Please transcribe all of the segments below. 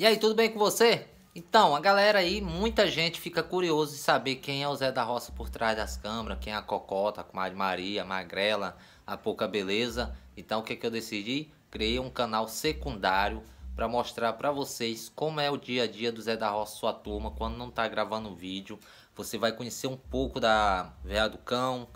E aí, tudo bem com você? Então, a galera aí, muita gente fica curioso de saber quem é o Zé da Roça por trás das câmeras, quem é a Cocota, a Comadre Maria, a Magrela, a Pouca Beleza. Então, o que, é que eu decidi? Criei um canal secundário para mostrar para vocês como é o dia a dia do Zé da Roça sua turma quando não tá gravando vídeo. Você vai conhecer um pouco da Véia do Cão,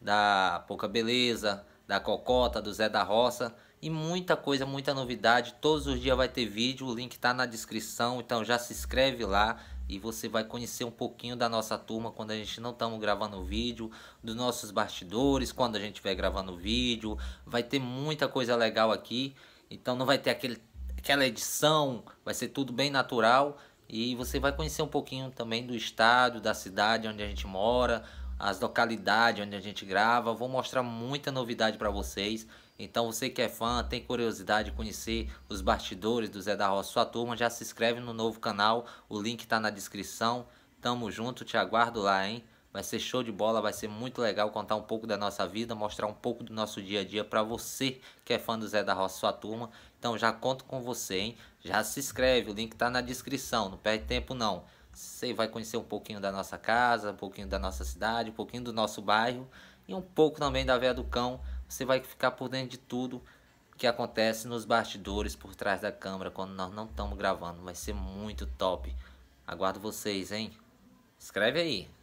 da Pouca Beleza, da Cocota, do Zé da Roça e muita coisa, muita novidade. Todos os dias vai ter vídeo, o link está na descrição, então já se inscreve lá e você vai conhecer um pouquinho da nossa turma quando a gente não estamos gravando vídeo, dos nossos bastidores, quando a gente estiver gravando vídeo. Vai ter muita coisa legal aqui, então não vai ter aquele, aquela edição, vai ser tudo bem natural. E você vai conhecer um pouquinho também do estado, da cidade onde a gente mora, as localidades onde a gente grava. Vou mostrar muita novidade para vocês. Então você que é fã, tem curiosidade de conhecer os bastidores do Zé da Roça, sua turma, já se inscreve no novo canal. O link está na descrição. Tamo junto, te aguardo lá, hein? Vai ser show de bola, vai ser muito legal contar um pouco da nossa vida, mostrar um pouco do nosso dia a dia para você que é fã do Zé da Roça, sua turma. Então já conto com você, hein? Já se inscreve, o link tá na descrição, não perde tempo não. Você vai conhecer um pouquinho da nossa casa, um pouquinho da nossa cidade, um pouquinho do nosso bairro e um pouco também da Veia do Cão. Você vai ficar por dentro de tudo que acontece nos bastidores, por trás da câmera, quando nós não estamos gravando. Vai ser muito top. Aguardo vocês, hein? Escreve aí.